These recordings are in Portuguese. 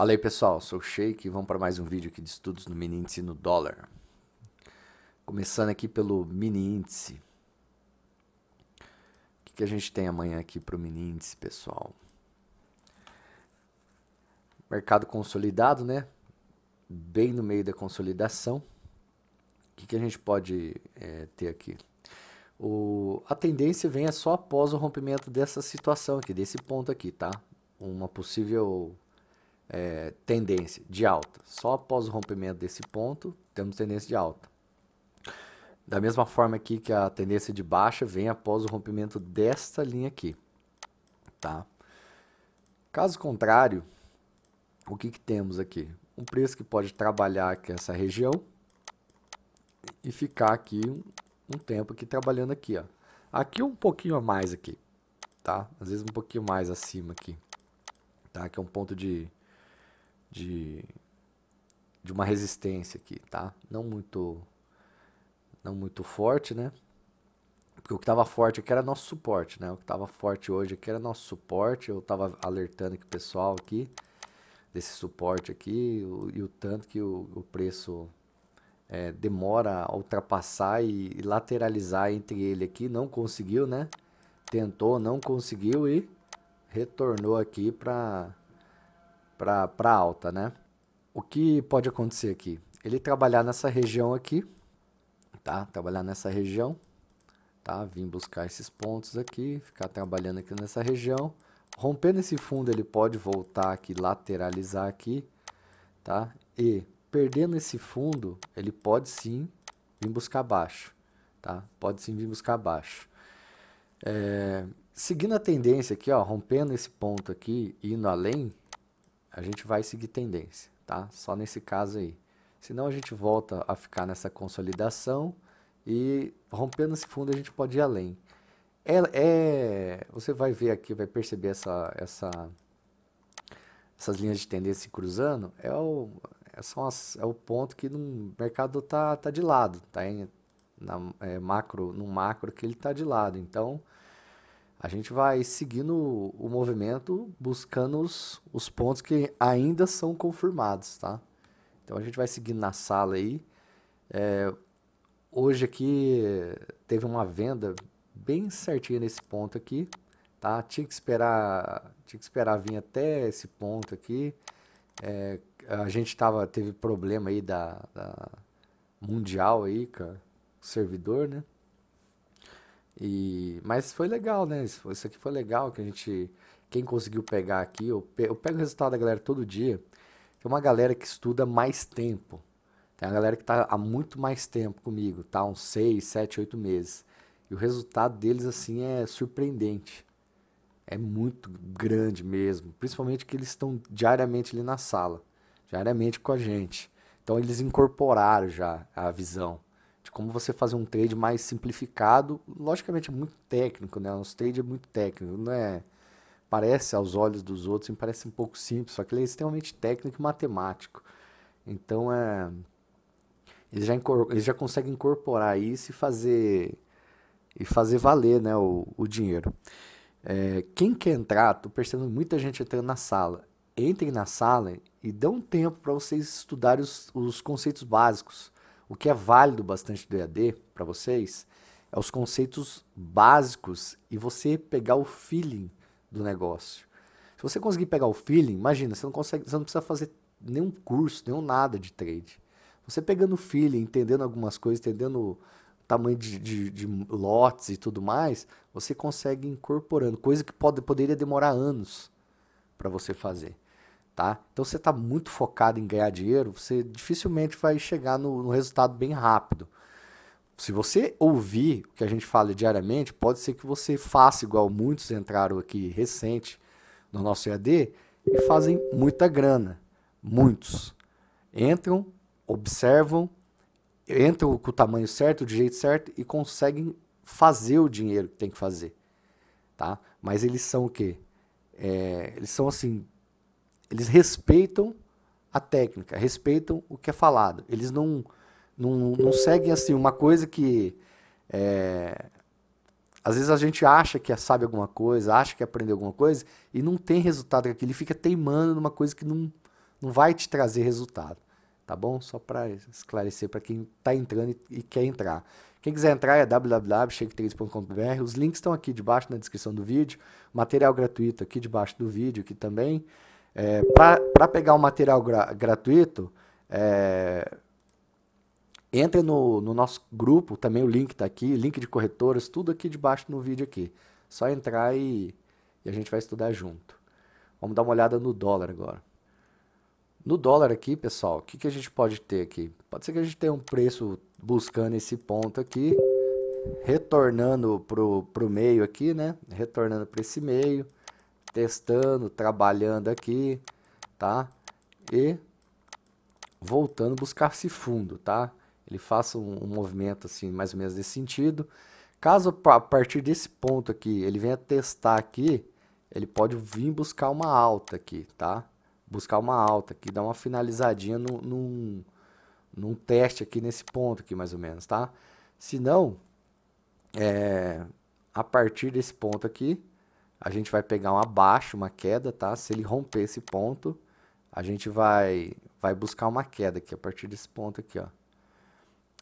Fala aí pessoal, sou o Sheik e vamos para mais um vídeo aqui de estudos no mini índice no dólar. Começando aqui pelo mini índice. O que, que a gente tem amanhã aqui para o mini índice, pessoal? Mercado consolidado, né? Bem no meio da consolidação. O que, que a gente pode é, ter aqui? O, a tendência vem é só após o rompimento dessa situação aqui, desse ponto aqui, tá? Uma possível é, tendência de alta. Só após o rompimento desse ponto, temos tendência de alta. Da mesma forma aqui que a tendência de baixa vem após o rompimento desta linha aqui. Tá? Caso contrário, o que, que temos aqui? Um preço que pode trabalhar aqui essa região e ficar aqui um, um tempo aqui trabalhando aqui. Ó. Aqui um pouquinho a mais aqui, tá? Às vezes um pouquinho mais acima aqui, tá? Que é um ponto de de, de uma resistência aqui, tá? Não muito, não muito forte, né? Porque o que estava forte aqui era nosso suporte, né? O que estava forte hoje aqui era nosso suporte. Eu estava alertando aqui o pessoal aqui desse suporte aqui o, e o tanto que o, o preço é, demora a ultrapassar e, e, lateralizar entre ele aqui. Não conseguiu, né? Tentou, não conseguiu e retornou aqui para para alta, né? O que pode acontecer aqui? Ele trabalhar nessa região aqui, tá? Trabalhar nessa região, tá? Vim buscar esses pontos aqui, ficar trabalhando aqui nessa região. Rompendo esse fundo, ele pode voltar aqui, lateralizar aqui, tá? E perdendo esse fundo, ele pode sim vir buscar baixo, tá? Pode sim vir buscar baixo. É, seguindo a tendência aqui, ó, rompendo esse ponto aqui indo além, a gente vai seguir tendência, tá? Só nesse caso aí. Senão a gente volta a ficar nessa consolidação e rompendo esse fundo a gente pode ir além. É, é, você vai ver aqui, vai perceber essa, essa, essas linhas de tendência se cruzando. É o, é, são as, é o ponto que no mercado tá, tá de lado, tá em, na, é, macro, no macro que ele tá de lado. Então, a gente vai seguindo o movimento, buscando os, os pontos que ainda são confirmados, tá? Então a gente vai seguindo na sala aí. É, hoje aqui teve uma venda bem certinha nesse ponto aqui, tá? Tinha que esperar, tinha que esperar vir até esse ponto aqui. É, a gente tava, teve problema aí da, da mundial aí, cara, servidor, né? E, mas foi legal, né? Isso, isso, aqui foi legal que a gente. Quem conseguiu pegar aqui, eu, pe, eu pego o resultado da galera todo dia. Tem uma galera que estuda mais tempo. Tem uma galera que está há muito mais tempo comigo, tá? Uns 6, 7, 8 meses. E o resultado deles, assim, é surpreendente. É muito grande mesmo. Principalmente que eles estão diariamente ali na sala, diariamente com a gente. Então eles incorporaram já a visão de como você fazer um trade mais simplificado. Logicamente é muito técnico, né? Os trade é muito técnico, não é? Parece aos olhos dos outros, parece um pouco simples, só que ele é extremamente técnico e matemático. Então é ele já, ele já consegue incorporar isso e fazer e fazer valer, né, o, o dinheiro. É, quem quer entrar, tô percebendo muita gente entrando na sala. Entrem na sala e dê um tempo para vocês estudarem os, os conceitos básicos o que é válido bastante do EAD para vocês é os conceitos básicos e você pegar o feeling do negócio. Se você conseguir pegar o feeling, imagina, você não consegue, você não precisa fazer nenhum curso, nenhum nada de trade. Você pegando o feeling, entendendo algumas coisas, entendendo tamanho de, de, de, lotes e tudo mais, você consegue incorporando, coisa que pode, poderia demorar anos para você fazer tá? Então você está muito focado em ganhar dinheiro, você dificilmente vai chegar no, no, resultado bem rápido. Se você ouvir o que a gente fala diariamente, pode ser que você faça igual muitos entraram aqui recente no nosso EAD e fazem muita grana. Muitos. Entram, observam, entram com o tamanho certo, do jeito certo e conseguem fazer o dinheiro que tem que fazer. Tá? Mas eles são o quê? É, eles são assim, eles respeitam a técnica, respeitam o que é falado. Eles não, não, não seguem assim uma coisa que é, às vezes a gente acha que é, sabe alguma coisa, acha que aprendeu alguma coisa e não tem resultado com aquilo, fica teimando numa coisa que não, não vai te trazer resultado, tá bom? Só para esclarecer para quem está entrando e, e, quer entrar. Quem quiser entrar é www.shake3.com.br. Os links estão aqui debaixo na descrição do vídeo, material gratuito aqui debaixo do vídeo, aqui também. É, Para pegar o um material gra gratuito, é, entre no, no, nosso grupo, também o link está aqui, link de corretoras, tudo aqui debaixo no vídeo aqui. Só entrar e, e a gente vai estudar junto. Vamos dar uma olhada no dólar agora. No dólar aqui, pessoal, o que, que a gente pode ter aqui? Pode ser que a gente tenha um preço buscando esse ponto aqui, retornando para o meio aqui, né? Retornando para esse meio testando, trabalhando aqui, tá? E voltando buscar se fundo, tá? Ele faça um, um, movimento assim, mais ou menos nesse sentido. Caso a partir desse ponto aqui, ele venha testar aqui, ele pode vir buscar uma alta aqui, tá? Buscar uma alta aqui, dar uma finalizadinha no, num, num teste aqui nesse ponto aqui, mais ou menos, tá? Se não, é, a partir desse ponto aqui, a gente vai pegar um abaixo, uma queda, tá? Se ele romper esse ponto, a gente vai, vai buscar uma queda aqui, a partir desse ponto aqui, ó.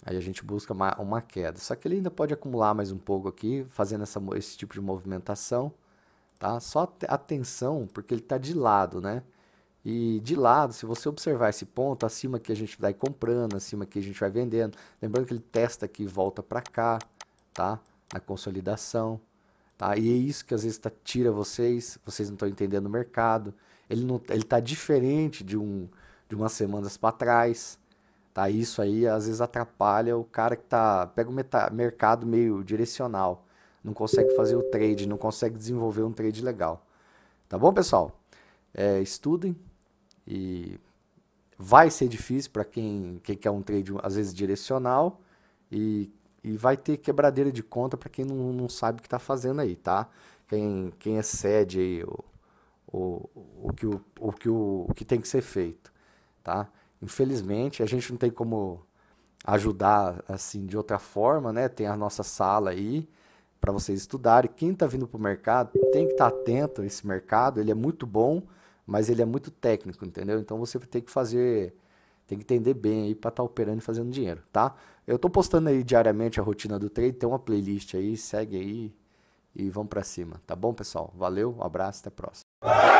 Aí a gente busca uma, uma queda. Só que ele ainda pode acumular mais um pouco aqui, fazendo essa, esse tipo de movimentação, tá? Só atenção, porque ele está de lado, né? E de lado, se você observar esse ponto, acima que a gente vai comprando, acima que a gente vai vendendo. Lembrando que ele testa aqui e volta para cá, tá? Na consolidação. Tá? E é isso que às vezes tá, tira vocês, vocês não estão entendendo o mercado. Ele não, ele tá diferente de um de umas semanas para trás. Tá? Isso aí às vezes atrapalha o cara que tá pega o meta, mercado meio direcional, não consegue fazer o trade, não consegue desenvolver um trade legal. Tá bom, pessoal? É, estudem e vai ser difícil para quem, quem quer um trade às vezes direcional e e vai ter quebradeira de conta para quem não, não sabe o que está fazendo aí, tá? Quem, quem excede é aí o, o, o, que, o, o, que, o, o que tem que ser feito, tá? Infelizmente, a gente não tem como ajudar assim de outra forma, né? Tem a nossa sala aí para vocês estudarem. Quem está vindo para o mercado tem que estar tá atento a esse mercado. Ele é muito bom, mas ele é muito técnico, entendeu? Então você tem que fazer tem que entender bem aí para estar tá operando e fazendo dinheiro, tá? Eu estou postando aí diariamente a rotina do trade, tem uma playlist aí, segue aí e vamos para cima, tá bom, pessoal? Valeu, um abraço, até a próxima.